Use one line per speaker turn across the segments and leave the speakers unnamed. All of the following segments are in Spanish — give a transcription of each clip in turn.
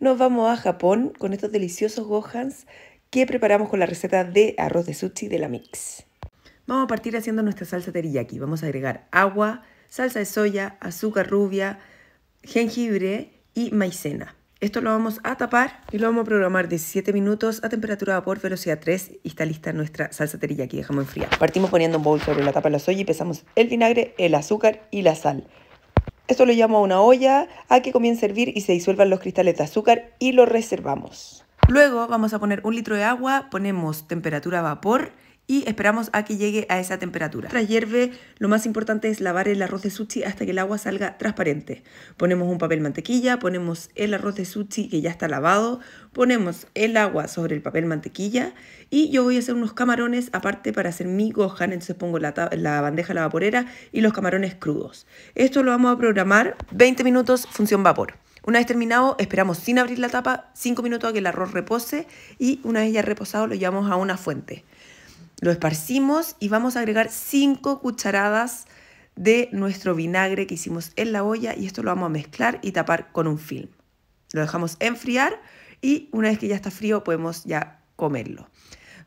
nos vamos a Japón con estos deliciosos gohans que preparamos con la receta de arroz de sushi de la Mix. Vamos a partir haciendo nuestra salsa teriyaki. Vamos a agregar agua, salsa de soya, azúcar rubia, jengibre y maicena. Esto lo vamos a tapar y lo vamos a programar 17 minutos a temperatura vapor, velocidad 3 y está lista nuestra salsa teriyaki. Dejamos enfriar. Partimos poniendo un bowl sobre la tapa de la soya y pesamos el vinagre, el azúcar y la sal. Esto lo llamo a una olla a que comience a hervir y se disuelvan los cristales de azúcar y lo reservamos. Luego vamos a poner un litro de agua, ponemos temperatura a vapor y esperamos a que llegue a esa temperatura. Tras hierve, lo más importante es lavar el arroz de sushi hasta que el agua salga transparente. Ponemos un papel mantequilla, ponemos el arroz de sushi que ya está lavado, ponemos el agua sobre el papel mantequilla y yo voy a hacer unos camarones aparte para hacer mi gohan, entonces pongo la, bandeja la vaporera y los camarones crudos. Esto lo vamos a programar 20 minutos función vapor. Una vez terminado, esperamos sin abrir la tapa 5 minutos a que el arroz repose y una vez ya reposado lo llevamos a una fuente. Lo esparcimos y vamos a agregar 5 cucharadas de nuestro vinagre que hicimos en la olla y esto lo vamos a mezclar y tapar con un film. Lo dejamos enfriar y una vez que ya está frío podemos ya comerlo.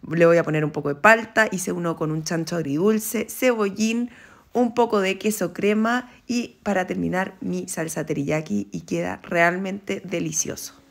Le voy a poner un poco de palta, hice uno con un chancho agridulce, cebollín, un poco de queso crema y para terminar mi salsa teriyaki y queda realmente delicioso.